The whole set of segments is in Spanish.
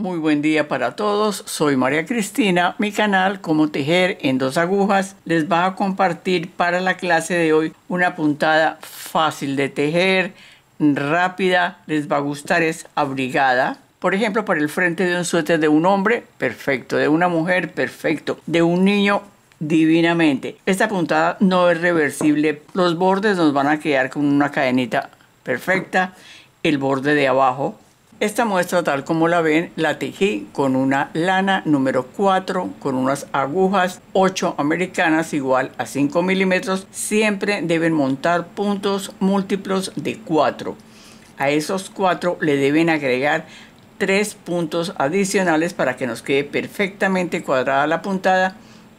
Muy buen día para todos, soy María Cristina, mi canal Como Tejer en dos agujas les va a compartir para la clase de hoy una puntada fácil de tejer, rápida, les va a gustar, es abrigada. Por ejemplo, para el frente de un suéter de un hombre, perfecto, de una mujer, perfecto, de un niño, divinamente. Esta puntada no es reversible, los bordes nos van a quedar con una cadenita perfecta, el borde de abajo esta muestra tal como la ven la tejí con una lana número 4 con unas agujas 8 americanas igual a 5 milímetros. Siempre deben montar puntos múltiplos de 4. A esos 4 le deben agregar 3 puntos adicionales para que nos quede perfectamente cuadrada la puntada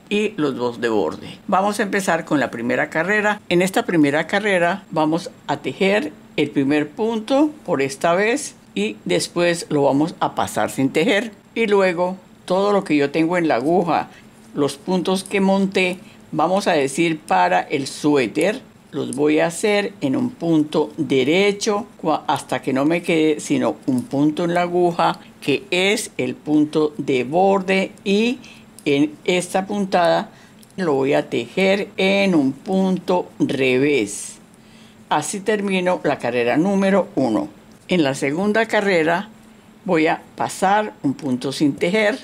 y los dos de borde. Vamos a empezar con la primera carrera. En esta primera carrera vamos a tejer el primer punto por esta vez y después lo vamos a pasar sin tejer y luego todo lo que yo tengo en la aguja, los puntos que monté, vamos a decir para el suéter, los voy a hacer en un punto derecho hasta que no me quede sino un punto en la aguja que es el punto de borde y en esta puntada lo voy a tejer en un punto revés. Así termino la carrera número 1. En la segunda carrera voy a pasar un punto sin tejer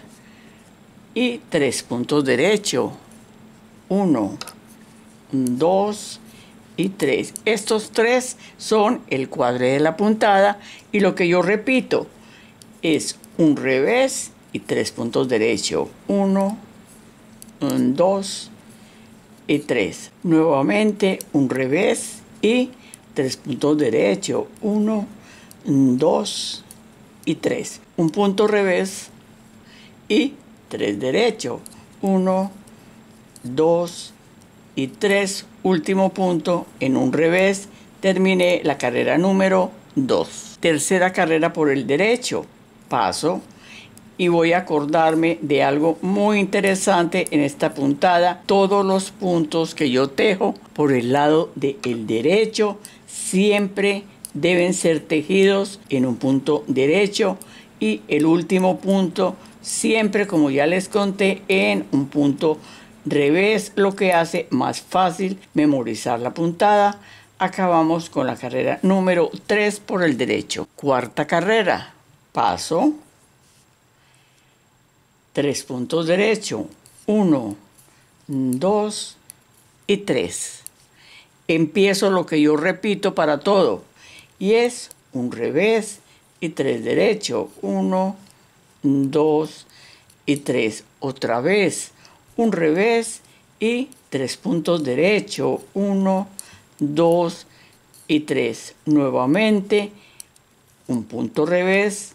y tres puntos derecho. Uno, dos y tres. Estos tres son el cuadre de la puntada y lo que yo repito es un revés y tres puntos derecho. Uno, dos y tres. Nuevamente un revés y tres puntos derecho. Uno, 2 y 3. Un punto revés y 3 derecho. 1, 2 y 3. Último punto en un revés. Terminé la carrera número 2. Tercera carrera por el derecho. Paso y voy a acordarme de algo muy interesante en esta puntada. Todos los puntos que yo tejo por el lado del el derecho siempre deben ser tejidos en un punto derecho y el último punto siempre, como ya les conté, en un punto revés, lo que hace más fácil memorizar la puntada. Acabamos con la carrera número 3 por el derecho. Cuarta carrera, paso, tres puntos derecho, 1, 2 y 3. Empiezo lo que yo repito para todo es un revés y 3 derecho. 1, 2 y 3. Otra vez, un revés y 3 puntos derecho. 1, 2 y 3. Nuevamente, un punto revés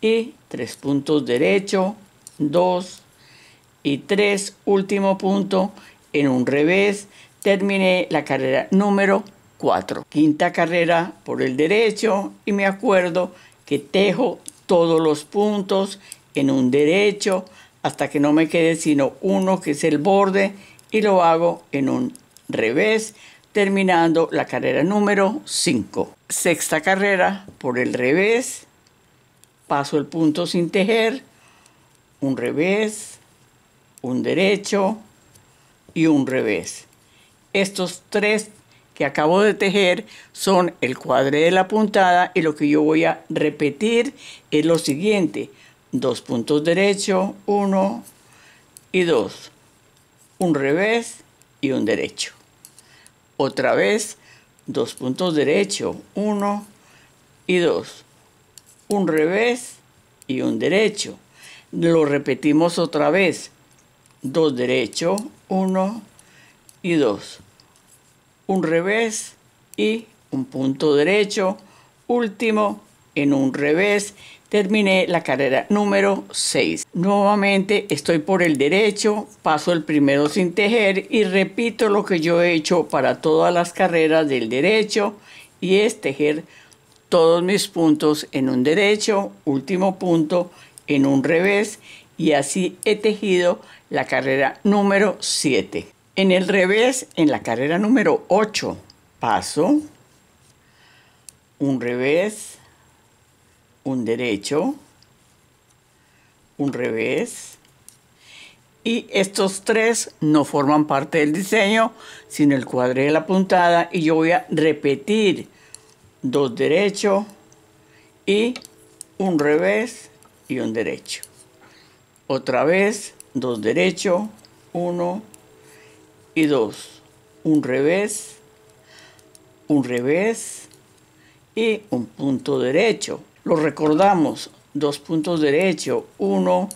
y 3 puntos derecho. 2 y 3. Último punto en un revés. Terminé la carrera número Quinta carrera por el derecho y me acuerdo que tejo todos los puntos en un derecho hasta que no me quede sino uno que es el borde y lo hago en un revés terminando la carrera número 5. Sexta carrera por el revés, paso el punto sin tejer, un revés, un derecho y un revés. Estos tres acabo de tejer son el cuadre de la puntada y lo que yo voy a repetir es lo siguiente. Dos puntos derecho, uno y dos. Un revés y un derecho. Otra vez, dos puntos derecho, uno y dos. Un revés y un derecho. Lo repetimos otra vez. Dos derecho, uno y dos un revés y un punto derecho, último en un revés, terminé la carrera número 6. Nuevamente estoy por el derecho, paso el primero sin tejer y repito lo que yo he hecho para todas las carreras del derecho y es tejer todos mis puntos en un derecho, último punto en un revés y así he tejido la carrera número 7. En el revés, en la carrera número 8, paso, un revés, un derecho, un revés. Y estos tres no forman parte del diseño, sino el cuadre de la puntada. Y yo voy a repetir dos derecho y un revés y un derecho. Otra vez, dos derechos, uno, y dos, Un revés, un revés y un punto derecho. Lo recordamos, dos puntos derecho, uno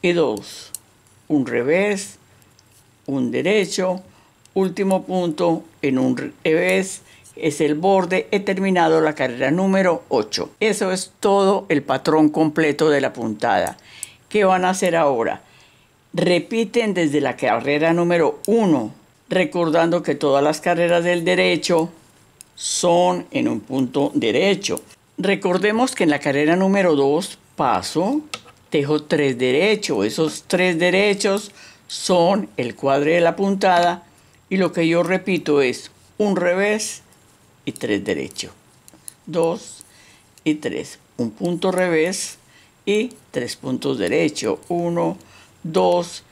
y dos Un revés, un derecho, último punto en un revés es el borde, he terminado la carrera número 8. Eso es todo el patrón completo de la puntada. ¿Qué van a hacer ahora? repiten desde la carrera número 1, recordando que todas las carreras del derecho son en un punto derecho. Recordemos que en la carrera número 2, paso, tejo tres derechos. Esos tres derechos son el cuadre de la puntada y lo que yo repito es un revés y tres derechos. Dos y tres. Un punto revés y tres puntos derecho. Uno, 2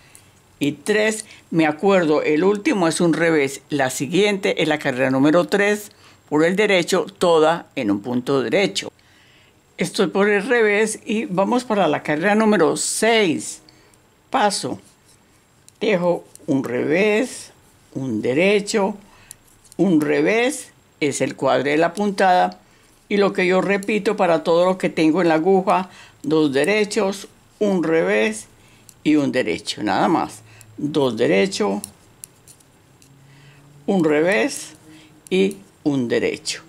y 3. Me acuerdo, el último es un revés. La siguiente es la carrera número 3 por el derecho, toda en un punto derecho. Estoy por el revés y vamos para la carrera número 6. Paso. Dejo un revés, un derecho, un revés, es el cuadro de la puntada. Y lo que yo repito para todo lo que tengo en la aguja, dos derechos, un revés y un derecho, nada más. Dos derechos, un revés y un derecho.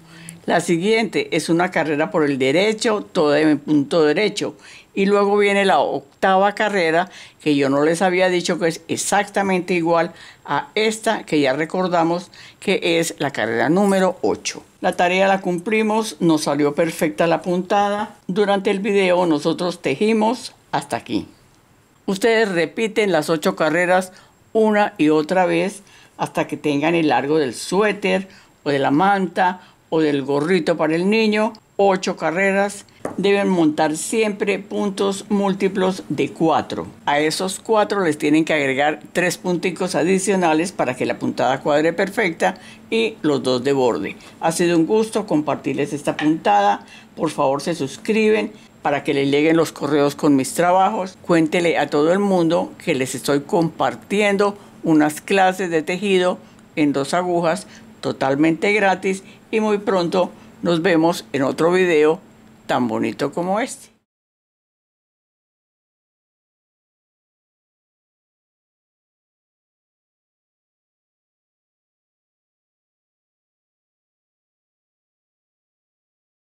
La siguiente es una carrera por el derecho, todo en punto derecho. Y luego viene la octava carrera, que yo no les había dicho que es exactamente igual a esta que ya recordamos, que es la carrera número 8. La tarea la cumplimos, nos salió perfecta la puntada. Durante el video nosotros tejimos hasta aquí. Ustedes repiten las ocho carreras una y otra vez hasta que tengan el largo del suéter o de la manta o del gorrito para el niño. Ocho carreras. Deben montar siempre puntos múltiplos de cuatro. A esos cuatro les tienen que agregar tres puntitos adicionales para que la puntada cuadre perfecta y los dos de borde. Ha sido un gusto compartirles esta puntada. Por favor se suscriben, para que le lleguen los correos con mis trabajos. Cuéntele a todo el mundo que les estoy compartiendo unas clases de tejido en dos agujas totalmente gratis y muy pronto nos vemos en otro video tan bonito como este.